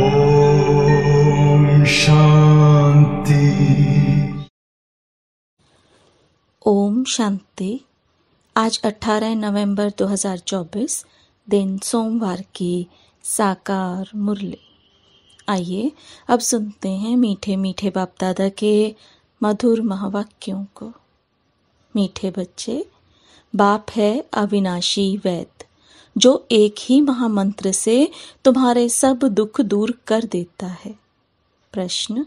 ओम शांति ओम शांति आज 18 नवंबर 2024 दिन सोमवार की साकार मुरली आइए अब सुनते हैं मीठे मीठे बाप दादा के मधुर महावाक्यों को मीठे बच्चे बाप है अविनाशी वैद्य जो एक ही महामंत्र से तुम्हारे सब दुख दूर कर देता है प्रश्न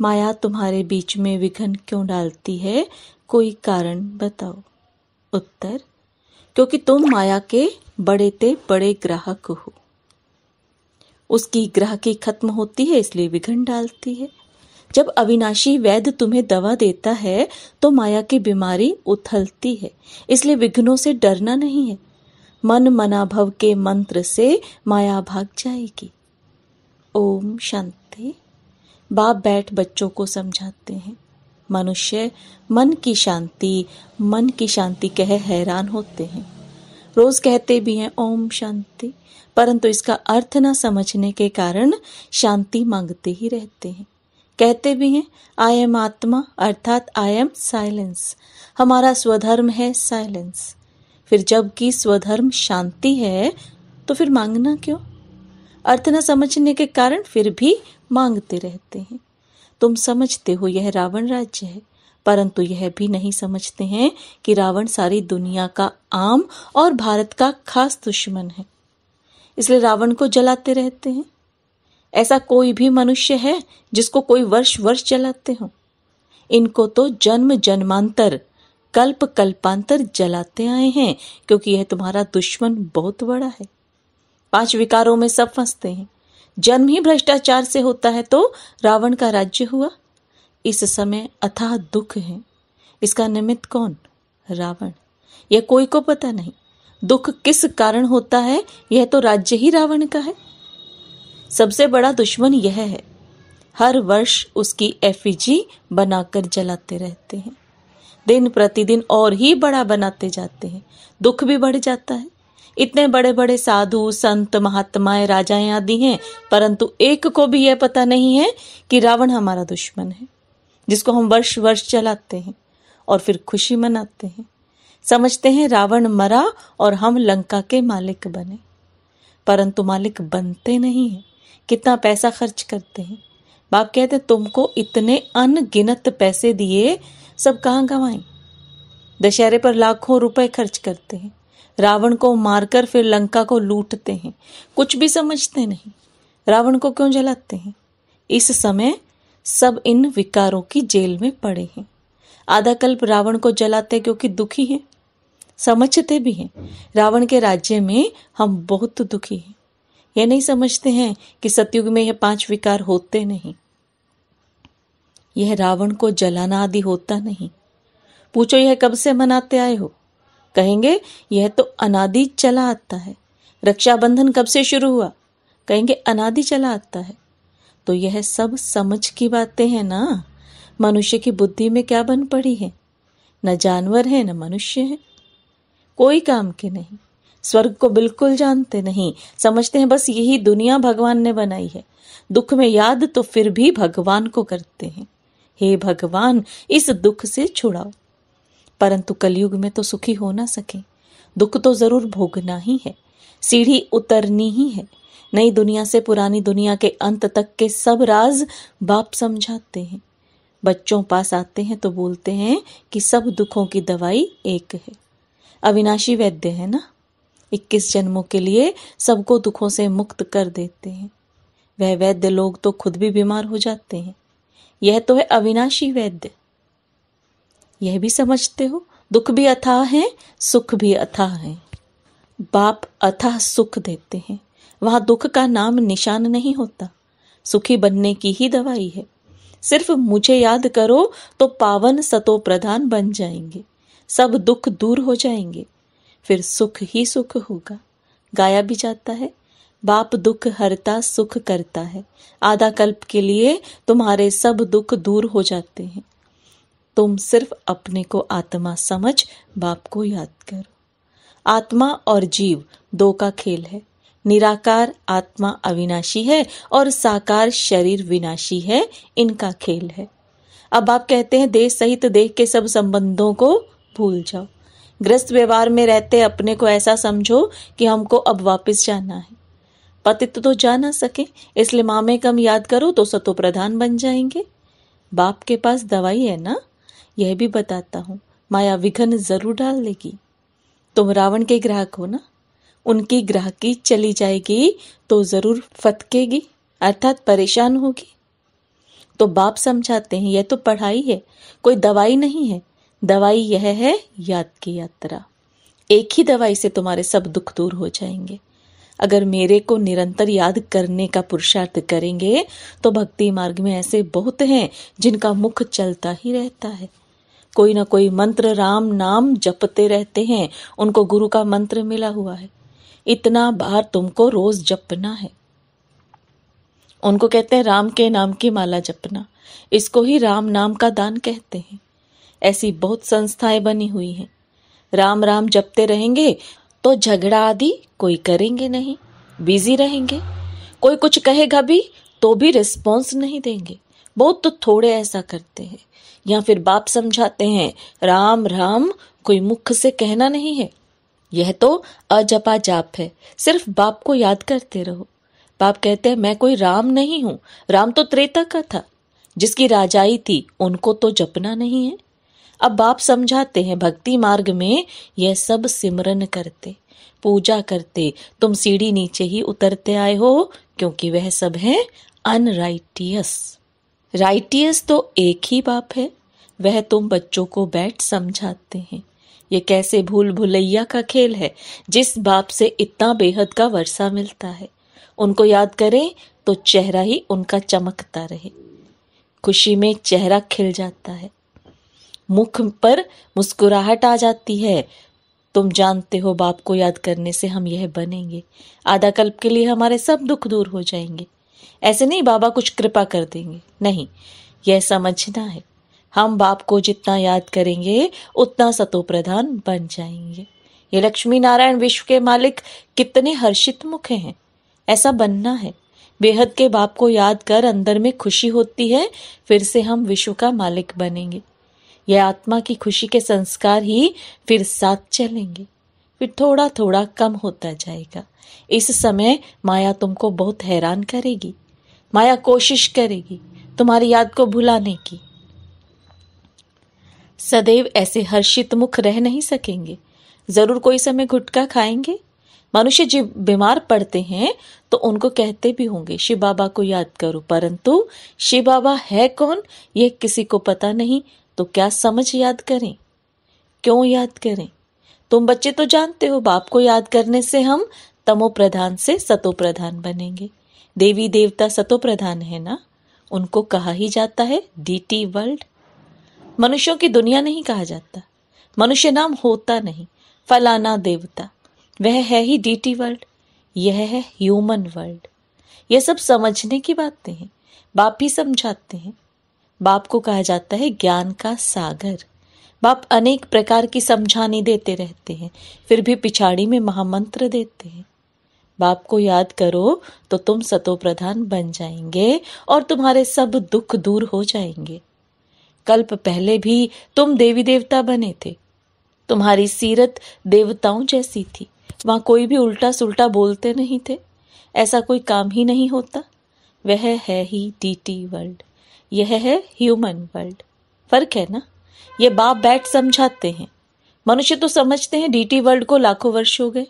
माया तुम्हारे बीच में विघन क्यों डालती है कोई कारण बताओ उत्तर क्योंकि तुम माया के बड़े ते बड़े ग्राहक हो उसकी ग्राहकी खत्म होती है इसलिए विघन डालती है जब अविनाशी वैद्य तुम्हें दवा देता है तो माया की बीमारी उथलती है इसलिए विघ्नों से डरना नहीं है मन मनाभव के मंत्र से माया भाग जाएगी ओम शांति बाप बैठ बच्चों को समझाते हैं मनुष्य मन की शांति मन की शांति कह हैरान होते हैं रोज कहते भी हैं ओम शांति परंतु इसका अर्थ ना समझने के कारण शांति मांगते ही रहते हैं कहते भी हैं आई एम आत्मा अर्थात आई एम साइलेंस हमारा स्वधर्म है साइलेंस फिर जबकि स्वधर्म शांति है तो फिर मांगना क्यों अर्थ न समझने के कारण फिर भी मांगते रहते हैं तुम समझते हो यह रावण राज्य है परंतु यह भी नहीं समझते हैं कि रावण सारी दुनिया का आम और भारत का खास दुश्मन है इसलिए रावण को जलाते रहते हैं ऐसा कोई भी मनुष्य है जिसको कोई वर्ष वर्ष जलाते हो इनको तो जन्म जन्मांतर कल्प कल्पांतर जलाते आए हैं क्योंकि यह तुम्हारा दुश्मन बहुत बड़ा है पांच विकारों में सब फंसते हैं जन्म ही भ्रष्टाचार से होता है तो रावण का राज्य हुआ इस समय अथाह दुख है इसका निमित्त कौन रावण यह कोई को पता नहीं दुख किस कारण होता है यह तो राज्य ही रावण का है सबसे बड़ा दुश्मन यह है हर वर्ष उसकी एफिजी बनाकर जलाते रहते हैं दिन प्रतिदिन और ही बड़ा बनाते जाते हैं दुख भी बढ़ जाता है इतने बड़े बड़े साधु संत महात्माएं राजाएं आदि हैं परंतु एक को भी यह पता नहीं है कि रावण हमारा दुश्मन है जिसको हम वर्ष वर्ष चलाते हैं और फिर खुशी मनाते हैं समझते हैं रावण मरा और हम लंका के मालिक बने परंतु मालिक बनते नहीं है कितना पैसा खर्च करते हैं बाप कहते तुमको इतने अनगिनत पैसे दिए सब कहाँ गंवाए दशहरे पर लाखों रुपए खर्च करते हैं रावण को मारकर फिर लंका को लूटते हैं कुछ भी समझते नहीं रावण को क्यों जलाते हैं इस समय सब इन विकारों की जेल में पड़े हैं आधा कल्प रावण को जलाते क्योंकि दुखी हैं समझते भी हैं रावण के राज्य में हम बहुत दुखी हैं यह नहीं समझते हैं कि सतयुग में यह पांच विकार होते नहीं यह रावण को जलाना आदि होता नहीं पूछो यह कब से मनाते आए हो कहेंगे यह तो अनादि चला आता है रक्षाबंधन कब से शुरू हुआ कहेंगे अनादि चला आता है तो यह सब समझ की बातें हैं ना मनुष्य की बुद्धि में क्या बन पड़ी है न जानवर है न मनुष्य है कोई काम के नहीं स्वर्ग को बिल्कुल जानते नहीं समझते हैं बस यही दुनिया भगवान ने बनाई है दुख में याद तो फिर भी भगवान को करते हैं हे भगवान इस दुख से छुड़ाओ परंतु कलयुग में तो सुखी हो ना सके दुख तो जरूर भोगना ही है सीढ़ी उतरनी ही है नई दुनिया से पुरानी दुनिया के अंत तक के सब राज बाप समझाते हैं बच्चों पास आते हैं तो बोलते हैं कि सब दुखों की दवाई एक है अविनाशी वैद्य है ना इक्कीस जन्मों के लिए सबको दुखों से मुक्त कर देते हैं वह वैद्य लोग तो खुद भी बीमार हो जाते हैं यह तो है अविनाशी वैद्य यह भी समझते हो दुख भी अथाह है सुख भी अथाह है बाप अथाह सुख देते हैं वहां दुख का नाम निशान नहीं होता सुखी बनने की ही दवाई है सिर्फ मुझे याद करो तो पावन सतो प्रधान बन जाएंगे सब दुख दूर हो जाएंगे फिर सुख ही सुख होगा गाया भी जाता है बाप दुख हरता सुख करता है आधा कल्प के लिए तुम्हारे सब दुख दूर हो जाते हैं तुम सिर्फ अपने को आत्मा समझ बाप को याद करो आत्मा और जीव दो का खेल है निराकार आत्मा अविनाशी है और साकार शरीर विनाशी है इनका खेल है अब आप कहते हैं देह सहित देह के सब संबंधों को भूल जाओ ग्रस्त व्यवहार में रहते अपने को ऐसा समझो कि हमको अब वापस जाना है पतित तो जा ना सके इसलिए मामे कम याद करो तो सतो प्रधान बन जाएंगे बाप के पास दवाई है ना यह भी बताता हूं माया विघन जरूर डाल देगी तुम रावण के ग्राहक हो ना उनकी ग्राहकी चली जाएगी तो जरूर फतकेगी अर्थात परेशान होगी तो बाप समझाते हैं यह तो पढ़ाई है कोई दवाई नहीं है दवाई यह है याद की यात्रा एक ही दवाई से तुम्हारे सब दुख दूर हो जाएंगे अगर मेरे को निरंतर याद करने का पुरुषार्थ करेंगे तो भक्ति मार्ग में ऐसे बहुत हैं जिनका मुख चलता ही रहता है कोई ना कोई मंत्र राम नाम जपते रहते हैं उनको गुरु का मंत्र मिला हुआ है इतना बार तुमको रोज जपना है उनको कहते हैं राम के नाम की माला जपना इसको ही राम नाम का दान कहते हैं ऐसी बहुत संस्थाएं बनी हुई हैं राम राम जपते रहेंगे तो झगड़ा आदि कोई करेंगे नहीं बिजी रहेंगे कोई कुछ कहेगा भी तो भी रिस्पॉन्स नहीं देंगे बहुत तो थोड़े ऐसा करते हैं या फिर बाप समझाते हैं राम राम कोई मुख से कहना नहीं है यह तो अजपा जाप है सिर्फ बाप को याद करते रहो बाप कहते हैं मैं कोई राम नहीं हूं राम तो त्रेता का था जिसकी राजाई थी उनको तो जपना नहीं है अब बाप समझाते हैं भक्ति मार्ग में यह सब सिमरन करते पूजा करते तुम सीढ़ी नीचे ही उतरते आए हो क्योंकि वह सब है अनराइटियस राइटियस तो एक ही बाप है वह तुम बच्चों को बैठ समझाते हैं ये कैसे भूल भुलैया का खेल है जिस बाप से इतना बेहद का वर्षा मिलता है उनको याद करें तो चेहरा ही उनका चमकता रहे खुशी में चेहरा खिल जाता है मुख पर मुस्कुराहट आ जाती है तुम जानते हो बाप को याद करने से हम यह बनेंगे आधा कल्प के लिए हमारे सब दुख दूर हो जाएंगे ऐसे नहीं बाबा कुछ कृपा कर देंगे नहीं यह समझना है हम बाप को जितना याद करेंगे उतना सतोप्रधान बन जाएंगे ये लक्ष्मी नारायण विश्व के मालिक कितने हर्षित मुख हैं ऐसा बनना है बेहद के बाप को याद कर अंदर में खुशी होती है फिर से हम विश्व का मालिक बनेंगे यह आत्मा की खुशी के संस्कार ही फिर साथ चलेंगे फिर थोड़ा थोड़ा कम होता जाएगा इस समय माया तुमको बहुत हैरान करेगी माया कोशिश करेगी तुम्हारी याद को भुलाने की सदैव ऐसे हर्षित मुख रह नहीं सकेंगे जरूर कोई समय घुटका खाएंगे मनुष्य जब बीमार पड़ते हैं तो उनको कहते भी होंगे शिव बाबा को याद करो परंतु शिव बाबा है कौन ये किसी को पता नहीं तो क्या समझ याद करें क्यों याद करें तुम बच्चे तो जानते हो बाप को याद करने से हम तमो प्रधान से सतो प्रधान बनेंगे देवी देवता सतो प्रधान है ना उनको कहा ही जाता है डीटी वर्ल्ड मनुष्यों की दुनिया नहीं कहा जाता मनुष्य नाम होता नहीं फलाना देवता वह है ही डीटी वर्ल्ड यह है ह्यूमन वर्ल्ड यह सब समझने की बातें हैं बाप ही समझाते हैं बाप को कहा जाता है ज्ञान का सागर बाप अनेक प्रकार की समझाने देते रहते हैं फिर भी पिछाड़ी में महामंत्र देते हैं बाप को याद करो तो तुम सतो प्रधान बन जाएंगे और तुम्हारे सब दुख दूर हो जाएंगे कल्प पहले भी तुम देवी देवता बने थे तुम्हारी सीरत देवताओं जैसी थी वहां कोई भी उल्टा सुल्टा बोलते नहीं थे ऐसा कोई काम ही नहीं होता वह है ही डी टी वर्ल्ड यह है ह्यूमन वर्ल्ड फर्क है ना ये बाप बैट समझाते हैं मनुष्य तो समझते हैं डीटी वर्ल्ड को लाखों वर्ष हो गए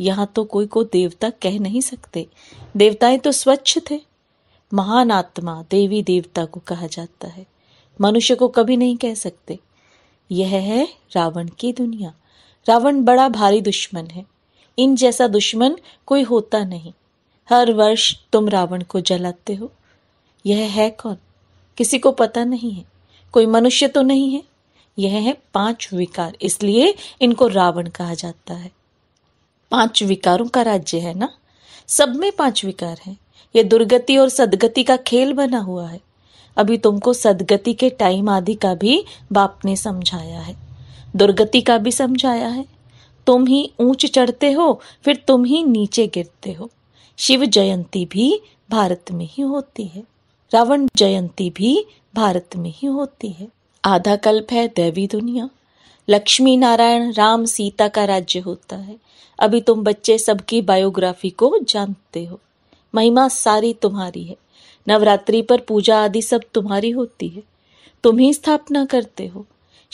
यहां तो कोई को देवता कह नहीं सकते देवताएं तो स्वच्छ थे महान आत्मा देवी देवता को कहा जाता है मनुष्य को कभी नहीं कह सकते यह है रावण की दुनिया रावण बड़ा भारी दुश्मन है इन जैसा दुश्मन कोई होता नहीं हर वर्ष तुम रावण को जलाते हो यह है कौन किसी को पता नहीं है कोई मनुष्य तो नहीं है यह है पांच विकार इसलिए इनको रावण कहा जाता है पांच विकारों का राज्य है ना सब में पांच विकार हैं यह दुर्गति और सदगति का खेल बना हुआ है अभी तुमको सदगति के टाइम आदि का भी बाप ने समझाया है दुर्गति का भी समझाया है तुम ही ऊंच चढ़ते हो फिर तुम ही नीचे गिरते हो शिव जयंती भी भारत में ही होती है रावण जयंती भी भारत में ही होती है आधा कल्प है देवी दुनिया लक्ष्मी नारायण राम सीता का राज्य होता है अभी तुम बच्चे सबकी बायोग्राफी को जानते हो महिमा सारी तुम्हारी है नवरात्रि पर पूजा आदि सब तुम्हारी होती है तुम ही स्थापना करते हो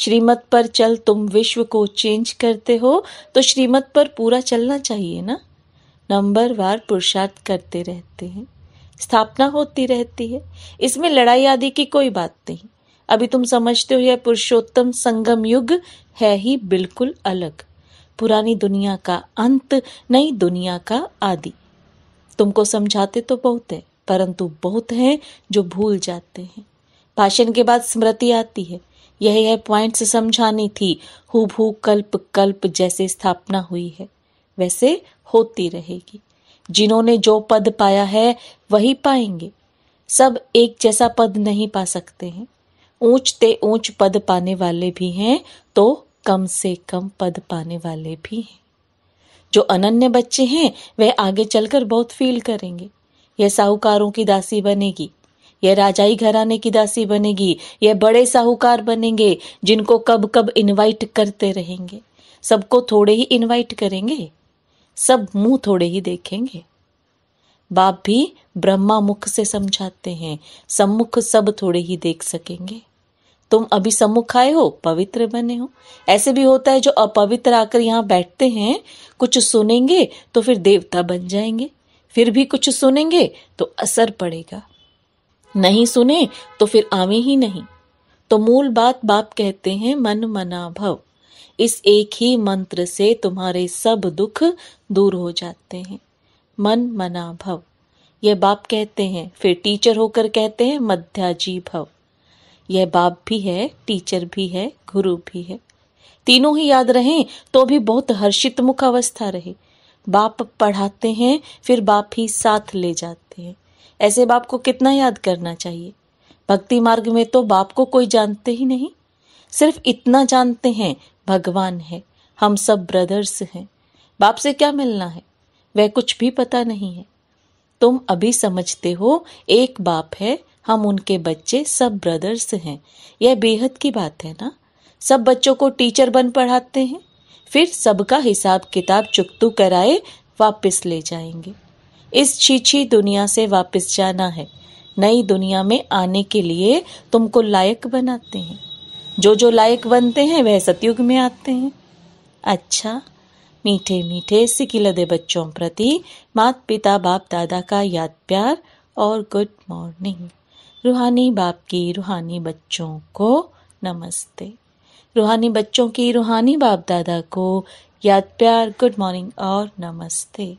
श्रीमत पर चल तुम विश्व को चेंज करते हो तो श्रीमत पर पूरा चलना चाहिए ना नंबर वार पुरुषार्थ करते रहते हैं स्थापना होती रहती है इसमें लड़ाई आदि की कोई बात नहीं अभी तुम समझते हो यह पुरुषोत्तम संगम युग है ही बिल्कुल अलग पुरानी दुनिया का अंत नई दुनिया का आदि तुमको समझाते तो बहुत है परंतु बहुत हैं जो भूल जाते हैं भाषण के बाद स्मृति आती है यह यह पॉइंट समझानी थी हु भू कल्प कल्प जैसे स्थापना हुई है वैसे होती रहेगी जिन्होंने जो पद पाया है वही पाएंगे सब एक जैसा पद नहीं पा सकते हैं ऊंच ते ऊंच पद पाने वाले भी हैं तो कम से कम पद पाने वाले भी हैं जो अनन्य बच्चे हैं वे आगे चलकर बहुत फील करेंगे यह साहूकारों की दासी बनेगी यह राजाई घराने की दासी बनेगी यह बड़े साहूकार बनेंगे जिनको कब कब इनवाइट करते रहेंगे सबको थोड़े ही इनवाइट करेंगे सब मुंह थोड़े ही देखेंगे बाप भी ब्रह्मा मुख से समझाते हैं सम्मुख सब थोड़े ही देख सकेंगे तुम अभी सम्मुख आए हो पवित्र बने हो ऐसे भी होता है जो अपवित्र आकर यहाँ बैठते हैं कुछ सुनेंगे तो फिर देवता बन जाएंगे फिर भी कुछ सुनेंगे तो असर पड़ेगा नहीं सुने तो फिर आवे ही नहीं तो मूल बात बाप कहते हैं मन मना भव इस एक ही मंत्र से तुम्हारे सब दुख दूर हो जाते हैं मन मना भव यह बाप कहते हैं फिर टीचर होकर कहते हैं मध्याजी भव यह बाप भी है टीचर भी है गुरु भी है तीनों ही याद रहें तो भी बहुत हर्षित मुख अवस्था रहे बाप पढ़ाते हैं फिर बाप ही साथ ले जाते हैं ऐसे बाप को कितना याद करना चाहिए भक्ति मार्ग में तो बाप को कोई जानते ही नहीं सिर्फ इतना जानते हैं भगवान है हम सब ब्रदर्स हैं बाप से क्या मिलना है वह कुछ भी पता नहीं है तुम अभी समझते हो एक बाप है हम उनके बच्चे सब ब्रदर्स हैं यह बेहद की बात है ना सब बच्चों को टीचर बन पढ़ाते हैं फिर सबका हिसाब किताब चुकतू कराए वापस ले जाएंगे इस छीछी दुनिया से वापस जाना है नई दुनिया में आने के लिए तुमको लायक बनाते हैं जो जो लायक बनते हैं वह सतयुग में आते हैं अच्छा मीठे मीठे सिकिलदे बच्चों प्रति मात पिता बाप दादा का याद प्यार और गुड मॉर्निंग रूहानी बाप की रूहानी बच्चों को नमस्ते रूहानी बच्चों की रूहानी बाप दादा को याद प्यार गुड मॉर्निंग और नमस्ते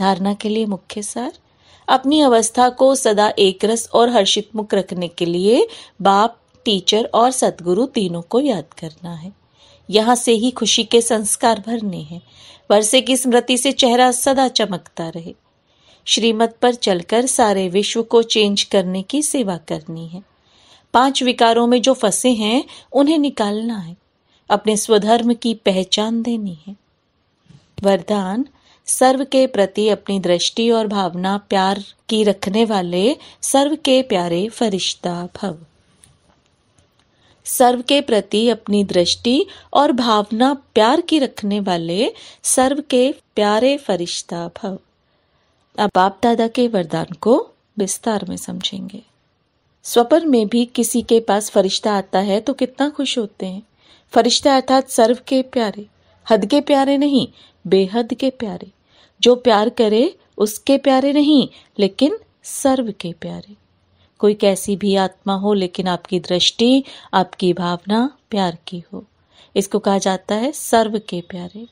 धारणा के लिए मुख्य सर अपनी अवस्था को सदा एकरस और हर्षित मुख रखने के लिए बाप टीचर और सदगुरु तीनों को याद करना है यहाँ से ही खुशी के संस्कार भरने हैं वर्षे की स्मृति से चेहरा सदा चमकता रहे श्रीमत पर चलकर सारे विश्व को चेंज करने की सेवा करनी है पांच विकारों में जो फंसे हैं उन्हें निकालना है अपने स्वधर्म की पहचान देनी है वरदान सर्व के प्रति अपनी दृष्टि और भावना प्यार की रखने वाले सर्व के प्यारे फरिश्ता भव सर्व के प्रति अपनी दृष्टि और भावना प्यार की रखने वाले सर्व के प्यारे फरिश्ता भव अब बाप दादा के वरदान को विस्तार में समझेंगे स्वपन में भी किसी के पास फरिश्ता आता है तो कितना खुश होते हैं फरिश्ता अर्थात सर्व के प्यारे हद के प्यारे नहीं बेहद के प्यारे जो प्यार करे उसके प्यारे नहीं लेकिन सर्व के प्यारे कोई कैसी भी आत्मा हो लेकिन आपकी दृष्टि आपकी भावना प्यार की हो इसको कहा जाता है सर्व के प्यारे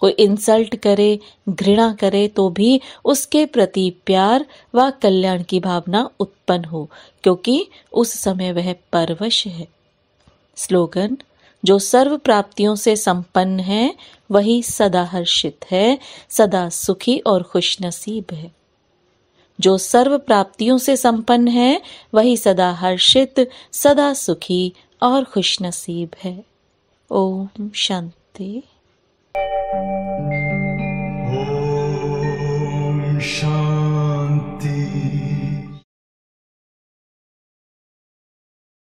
कोई इंसल्ट करे घृणा करे तो भी उसके प्रति प्यार व कल्याण की भावना उत्पन्न हो क्योंकि उस समय वह परवश है स्लोगन जो सर्व प्राप्तियों से संपन्न है वही सदा हर्षित है सदा सुखी और खुशनसीब है जो सर्व प्राप्तियों से संपन्न है वही सदा हर्षित सदा सुखी और खुश नसीब है ओम शांति ओम शांति